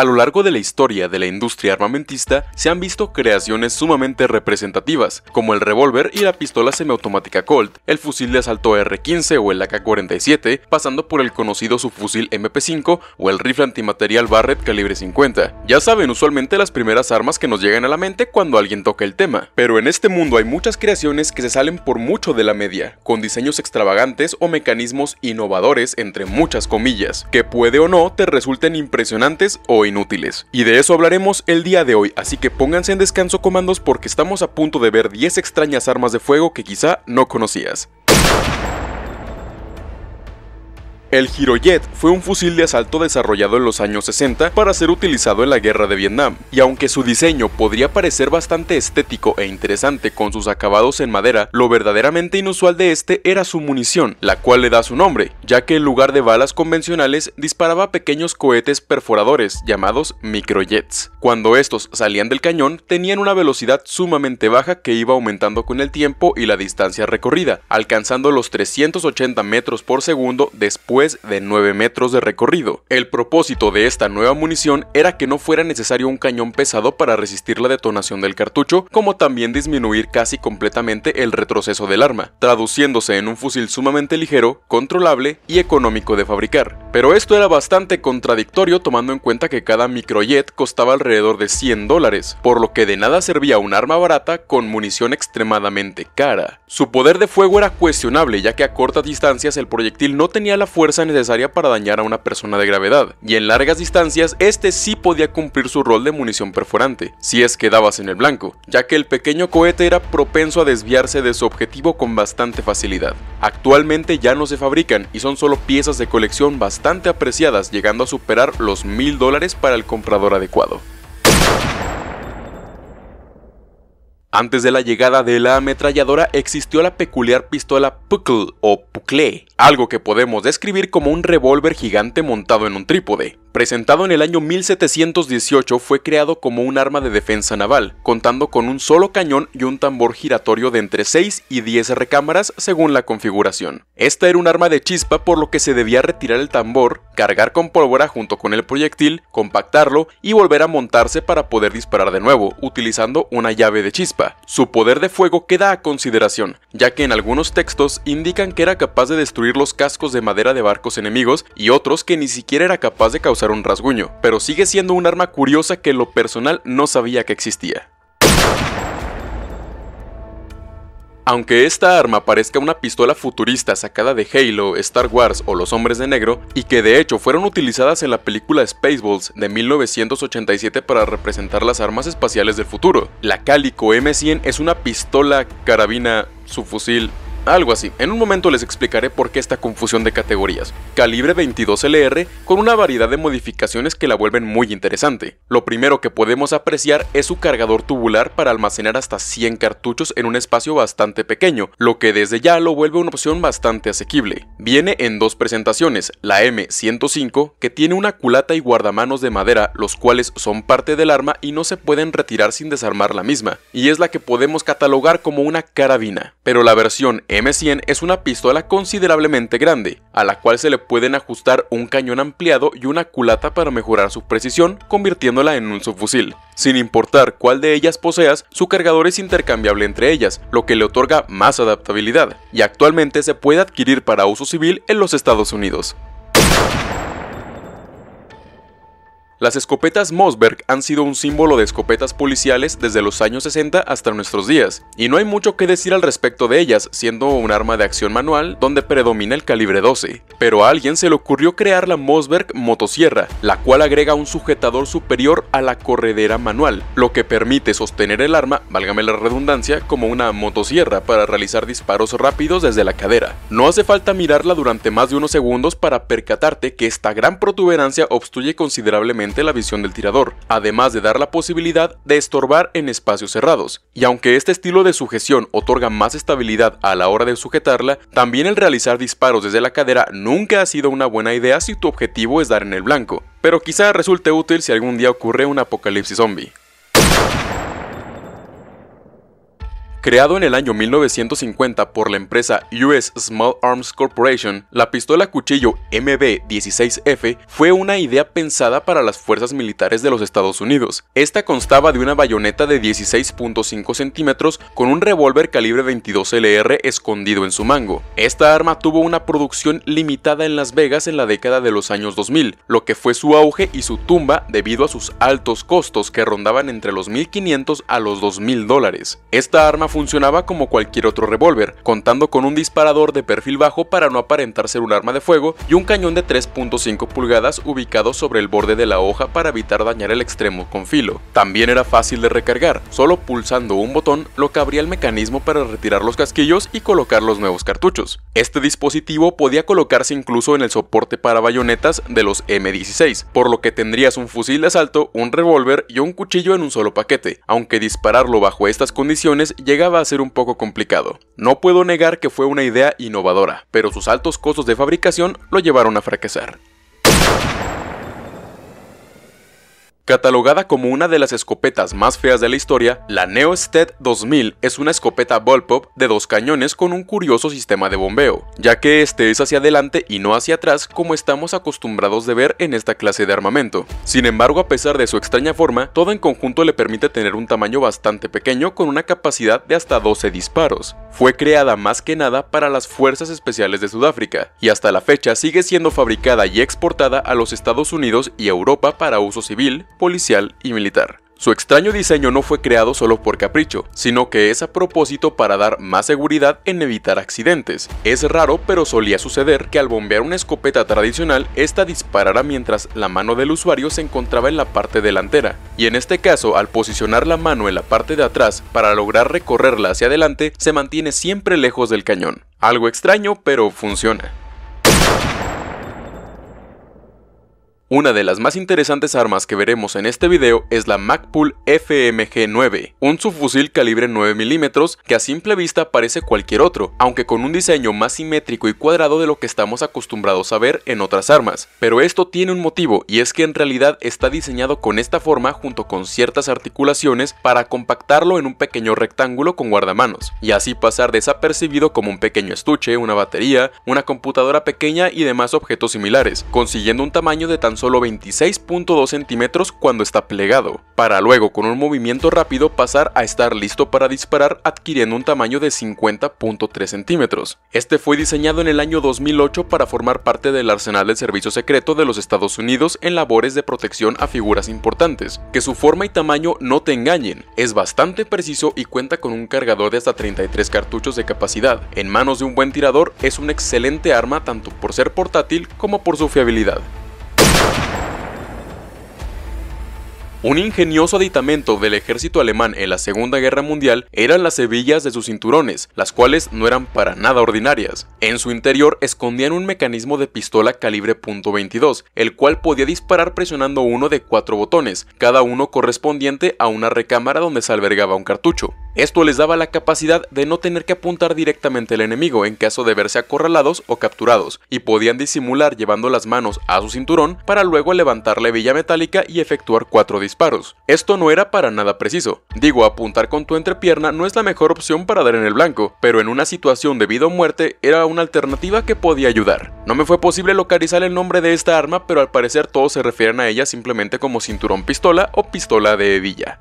A lo largo de la historia de la industria armamentista se han visto creaciones sumamente representativas, como el revólver y la pistola semiautomática Colt, el fusil de asalto R-15 o el AK-47, pasando por el conocido subfusil MP5 o el rifle antimaterial Barrett calibre 50. Ya saben usualmente las primeras armas que nos llegan a la mente cuando alguien toca el tema, pero en este mundo hay muchas creaciones que se salen por mucho de la media, con diseños extravagantes o mecanismos innovadores entre muchas comillas, que puede o no te resulten impresionantes o inútiles. Y de eso hablaremos el día de hoy, así que pónganse en descanso comandos porque estamos a punto de ver 10 extrañas armas de fuego que quizá no conocías. El Hirojet fue un fusil de asalto desarrollado en los años 60 para ser utilizado en la guerra de Vietnam, y aunque su diseño podría parecer bastante estético e interesante con sus acabados en madera, lo verdaderamente inusual de este era su munición, la cual le da su nombre, ya que en lugar de balas convencionales disparaba pequeños cohetes perforadores llamados microjets. Cuando estos salían del cañón tenían una velocidad sumamente baja que iba aumentando con el tiempo y la distancia recorrida, alcanzando los 380 metros por segundo después de 9 metros de recorrido. El propósito de esta nueva munición era que no fuera necesario un cañón pesado para resistir la detonación del cartucho, como también disminuir casi completamente el retroceso del arma, traduciéndose en un fusil sumamente ligero, controlable y económico de fabricar. Pero esto era bastante contradictorio tomando en cuenta que cada microjet costaba alrededor de 100 dólares, por lo que de nada servía un arma barata con munición extremadamente cara. Su poder de fuego era cuestionable ya que a cortas distancias el proyectil no tenía la fuerza necesaria para dañar a una persona de gravedad, y en largas distancias este sí podía cumplir su rol de munición perforante, si es que dabas en el blanco, ya que el pequeño cohete era propenso a desviarse de su objetivo con bastante facilidad. Actualmente ya no se fabrican y son solo piezas de colección bastante apreciadas, llegando a superar los mil dólares para el comprador adecuado. Antes de la llegada de la ametralladora existió la peculiar pistola Puckle o Pucle, algo que podemos describir como un revólver gigante montado en un trípode. Presentado en el año 1718, fue creado como un arma de defensa naval, contando con un solo cañón y un tambor giratorio de entre 6 y 10 recámaras según la configuración. Esta era un arma de chispa por lo que se debía retirar el tambor, cargar con pólvora junto con el proyectil, compactarlo y volver a montarse para poder disparar de nuevo, utilizando una llave de chispa. Su poder de fuego queda a consideración, ya que en algunos textos indican que era capaz de destruir los cascos de madera de barcos enemigos y otros que ni siquiera era capaz de causar un rasguño, pero sigue siendo un arma curiosa que lo personal no sabía que existía. Aunque esta arma parezca una pistola futurista sacada de Halo, Star Wars o Los Hombres de Negro, y que de hecho fueron utilizadas en la película Spaceballs de 1987 para representar las armas espaciales del futuro, la Calico M100 es una pistola, carabina, subfusil, algo así, en un momento les explicaré por qué esta confusión de categorías. Calibre 22LR con una variedad de modificaciones que la vuelven muy interesante. Lo primero que podemos apreciar es su cargador tubular para almacenar hasta 100 cartuchos en un espacio bastante pequeño, lo que desde ya lo vuelve una opción bastante asequible. Viene en dos presentaciones, la M105 que tiene una culata y guardamanos de madera, los cuales son parte del arma y no se pueden retirar sin desarmar la misma, y es la que podemos catalogar como una carabina. Pero la versión M100 es una pistola considerablemente grande, a la cual se le pueden ajustar un cañón ampliado y una culata para mejorar su precisión, convirtiéndola en un subfusil. Sin importar cuál de ellas poseas, su cargador es intercambiable entre ellas, lo que le otorga más adaptabilidad, y actualmente se puede adquirir para uso civil en los Estados Unidos. Las escopetas Mossberg han sido un símbolo de escopetas policiales desde los años 60 hasta nuestros días, y no hay mucho que decir al respecto de ellas, siendo un arma de acción manual donde predomina el calibre 12. Pero a alguien se le ocurrió crear la Mossberg motosierra, la cual agrega un sujetador superior a la corredera manual, lo que permite sostener el arma, válgame la redundancia, como una motosierra para realizar disparos rápidos desde la cadera. No hace falta mirarla durante más de unos segundos para percatarte que esta gran protuberancia obstruye considerablemente la visión del tirador, además de dar la posibilidad de estorbar en espacios cerrados. Y aunque este estilo de sujeción otorga más estabilidad a la hora de sujetarla, también el realizar disparos desde la cadera nunca ha sido una buena idea si tu objetivo es dar en el blanco. Pero quizá resulte útil si algún día ocurre un apocalipsis zombie. Creado en el año 1950 por la empresa US Small Arms Corporation, la pistola cuchillo MB-16F fue una idea pensada para las fuerzas militares de los Estados Unidos. Esta constaba de una bayoneta de 16.5 centímetros con un revólver calibre 22LR escondido en su mango. Esta arma tuvo una producción limitada en Las Vegas en la década de los años 2000, lo que fue su auge y su tumba debido a sus altos costos que rondaban entre los 1.500 a los 2.000 dólares. Esta arma fue funcionaba como cualquier otro revólver, contando con un disparador de perfil bajo para no aparentar ser un arma de fuego y un cañón de 3.5 pulgadas ubicado sobre el borde de la hoja para evitar dañar el extremo con filo. También era fácil de recargar, solo pulsando un botón lo que abría el mecanismo para retirar los casquillos y colocar los nuevos cartuchos. Este dispositivo podía colocarse incluso en el soporte para bayonetas de los M16, por lo que tendrías un fusil de asalto, un revólver y un cuchillo en un solo paquete, aunque dispararlo bajo estas condiciones llega llegaba a ser un poco complicado. No puedo negar que fue una idea innovadora, pero sus altos costos de fabricación lo llevaron a fracasar. Catalogada como una de las escopetas más feas de la historia, la Neosted 2000 es una escopeta bullpup de dos cañones con un curioso sistema de bombeo, ya que este es hacia adelante y no hacia atrás como estamos acostumbrados de ver en esta clase de armamento. Sin embargo, a pesar de su extraña forma, todo en conjunto le permite tener un tamaño bastante pequeño con una capacidad de hasta 12 disparos. Fue creada más que nada para las Fuerzas Especiales de Sudáfrica, y hasta la fecha sigue siendo fabricada y exportada a los Estados Unidos y Europa para uso civil, policial y militar. Su extraño diseño no fue creado solo por capricho, sino que es a propósito para dar más seguridad en evitar accidentes. Es raro, pero solía suceder que al bombear una escopeta tradicional, esta disparara mientras la mano del usuario se encontraba en la parte delantera, y en este caso, al posicionar la mano en la parte de atrás para lograr recorrerla hacia adelante, se mantiene siempre lejos del cañón. Algo extraño, pero funciona. Una de las más interesantes armas que veremos en este video es la Magpul FMG9, un subfusil calibre 9 mm que a simple vista parece cualquier otro, aunque con un diseño más simétrico y cuadrado de lo que estamos acostumbrados a ver en otras armas. Pero esto tiene un motivo y es que en realidad está diseñado con esta forma junto con ciertas articulaciones para compactarlo en un pequeño rectángulo con guardamanos, y así pasar desapercibido como un pequeño estuche, una batería, una computadora pequeña y demás objetos similares, consiguiendo un tamaño de tan solo 26.2 centímetros cuando está plegado, para luego con un movimiento rápido pasar a estar listo para disparar adquiriendo un tamaño de 50.3 centímetros. Este fue diseñado en el año 2008 para formar parte del arsenal del servicio secreto de los Estados Unidos en labores de protección a figuras importantes. Que su forma y tamaño no te engañen, es bastante preciso y cuenta con un cargador de hasta 33 cartuchos de capacidad. En manos de un buen tirador es un excelente arma tanto por ser portátil como por su fiabilidad. Un ingenioso aditamento del ejército alemán en la Segunda Guerra Mundial eran las hebillas de sus cinturones, las cuales no eran para nada ordinarias. En su interior escondían un mecanismo de pistola calibre .22, el cual podía disparar presionando uno de cuatro botones, cada uno correspondiente a una recámara donde se albergaba un cartucho. Esto les daba la capacidad de no tener que apuntar directamente al enemigo en caso de verse acorralados o capturados, y podían disimular llevando las manos a su cinturón para luego levantar la hebilla metálica y efectuar cuatro disparos. Esto no era para nada preciso. Digo, apuntar con tu entrepierna no es la mejor opción para dar en el blanco, pero en una situación de vida o muerte era una alternativa que podía ayudar. No me fue posible localizar el nombre de esta arma, pero al parecer todos se refieren a ella simplemente como cinturón pistola o pistola de hebilla.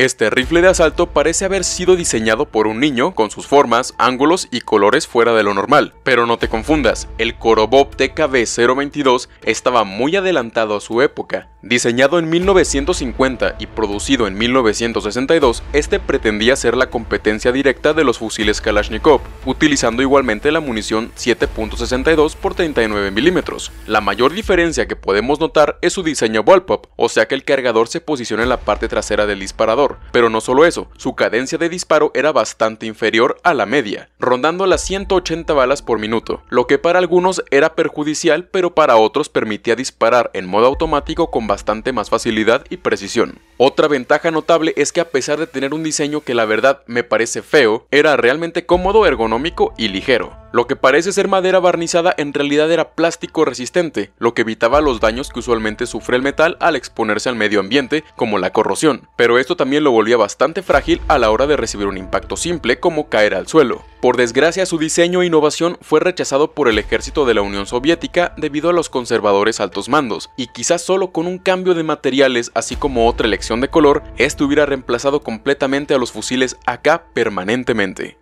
Este rifle de asalto parece haber sido diseñado por un niño con sus formas, ángulos y colores fuera de lo normal. Pero no te confundas, el Korobov TKB-022 estaba muy adelantado a su época. Diseñado en 1950 y producido en 1962, este pretendía ser la competencia directa de los fusiles Kalashnikov, utilizando igualmente la munición 7.62 x 39 mm La mayor diferencia que podemos notar es su diseño wallpop, o sea que el cargador se posiciona en la parte trasera del disparador pero no solo eso, su cadencia de disparo era bastante inferior a la media, rondando las 180 balas por minuto, lo que para algunos era perjudicial pero para otros permitía disparar en modo automático con bastante más facilidad y precisión. Otra ventaja notable es que a pesar de tener un diseño que la verdad me parece feo, era realmente cómodo, ergonómico y ligero. Lo que parece ser madera barnizada en realidad era plástico resistente, lo que evitaba los daños que usualmente sufre el metal al exponerse al medio ambiente, como la corrosión, pero esto también lo volvía bastante frágil a la hora de recibir un impacto simple como caer al suelo. Por desgracia, su diseño e innovación fue rechazado por el ejército de la Unión Soviética debido a los conservadores altos mandos, y quizás solo con un cambio de materiales así como otra elección de color, esto hubiera reemplazado completamente a los fusiles acá permanentemente.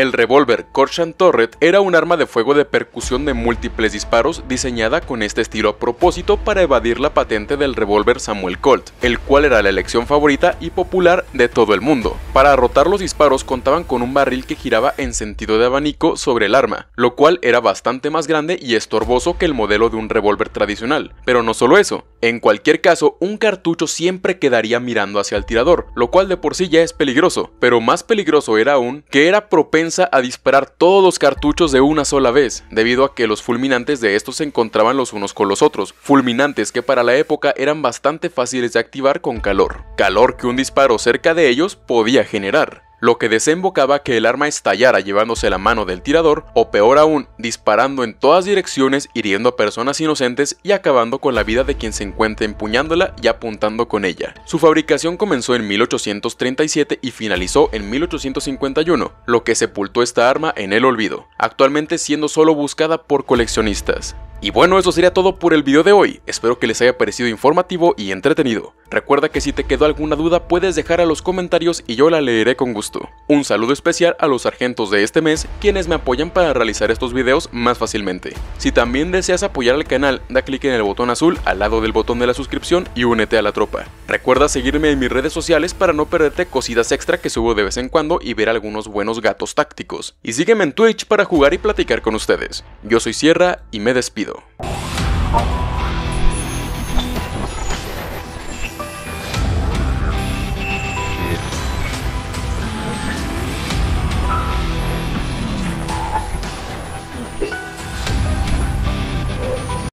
El revólver Korshan Torret era un arma de fuego de percusión de múltiples disparos diseñada con este estilo a propósito para evadir la patente del revólver Samuel Colt, el cual era la elección favorita y popular de todo el mundo. Para rotar los disparos contaban con un barril que giraba en sentido de abanico sobre el arma, lo cual era bastante más grande y estorboso que el modelo de un revólver tradicional. Pero no solo eso, en cualquier caso, un cartucho siempre quedaría mirando hacia el tirador, lo cual de por sí ya es peligroso, pero más peligroso era aún que era propenso a disparar todos los cartuchos de una sola vez, debido a que los fulminantes de estos se encontraban los unos con los otros, fulminantes que para la época eran bastante fáciles de activar con calor, calor que un disparo cerca de ellos podía generar lo que desembocaba que el arma estallara llevándose la mano del tirador, o peor aún, disparando en todas direcciones, hiriendo a personas inocentes y acabando con la vida de quien se encuentre empuñándola y apuntando con ella. Su fabricación comenzó en 1837 y finalizó en 1851, lo que sepultó esta arma en el olvido, actualmente siendo solo buscada por coleccionistas. Y bueno, eso sería todo por el video de hoy. Espero que les haya parecido informativo y entretenido. Recuerda que si te quedó alguna duda puedes dejar a los comentarios y yo la leeré con gusto. Un saludo especial a los sargentos de este mes, quienes me apoyan para realizar estos videos más fácilmente. Si también deseas apoyar al canal, da clic en el botón azul al lado del botón de la suscripción y únete a la tropa. Recuerda seguirme en mis redes sociales para no perderte cosidas extra que subo de vez en cuando y ver algunos buenos gatos tácticos. Y sígueme en Twitch para jugar y platicar con ustedes. Yo soy Sierra y me despido. ど。